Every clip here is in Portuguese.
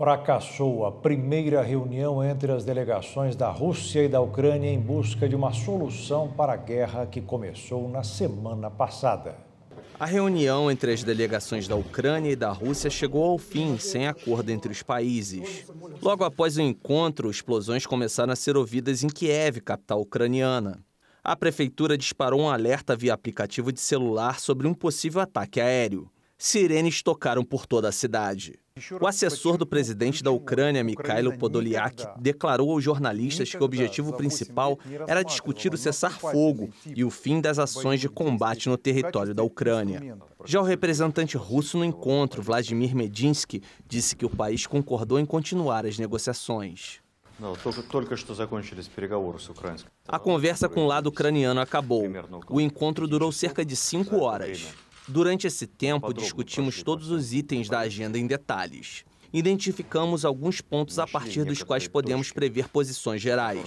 fracassou a primeira reunião entre as delegações da Rússia e da Ucrânia em busca de uma solução para a guerra que começou na semana passada. A reunião entre as delegações da Ucrânia e da Rússia chegou ao fim, sem acordo entre os países. Logo após o encontro, explosões começaram a ser ouvidas em Kiev, capital ucraniana. A prefeitura disparou um alerta via aplicativo de celular sobre um possível ataque aéreo. Sirenes tocaram por toda a cidade. O assessor do presidente da Ucrânia, Mikhailo Podolyak, declarou aos jornalistas que o objetivo principal era discutir o cessar-fogo e o fim das ações de combate no território da Ucrânia. Já o representante russo no encontro, Vladimir Medinsky, disse que o país concordou em continuar as negociações. A conversa com o lado ucraniano acabou. O encontro durou cerca de cinco horas. Durante esse tempo, discutimos todos os itens da agenda em detalhes. Identificamos alguns pontos a partir dos quais podemos prever posições gerais.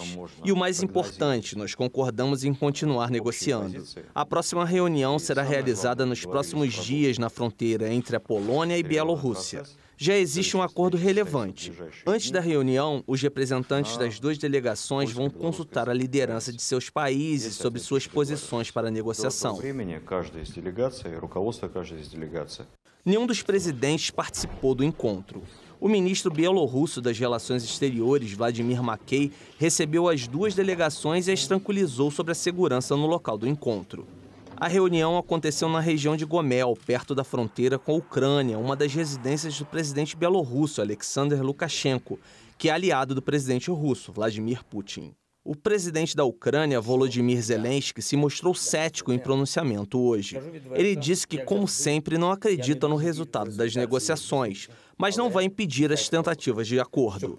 E o mais importante, nós concordamos em continuar negociando. A próxima reunião será realizada nos próximos dias na fronteira entre a Polônia e Bielorrússia já existe um acordo relevante. Antes da reunião, os representantes das duas delegações vão consultar a liderança de seus países sobre suas posições para a negociação. Nenhum dos presidentes participou do encontro. O ministro bielorrusso das Relações Exteriores, Vladimir Mackey, recebeu as duas delegações e as tranquilizou sobre a segurança no local do encontro. A reunião aconteceu na região de Gomel, perto da fronteira com a Ucrânia, uma das residências do presidente bielorrusso Alexander Lukashenko, que é aliado do presidente russo Vladimir Putin. O presidente da Ucrânia, Volodymyr Zelensky, se mostrou cético em pronunciamento hoje. Ele disse que, como sempre, não acredita no resultado das negociações, mas não vai impedir as tentativas de acordo.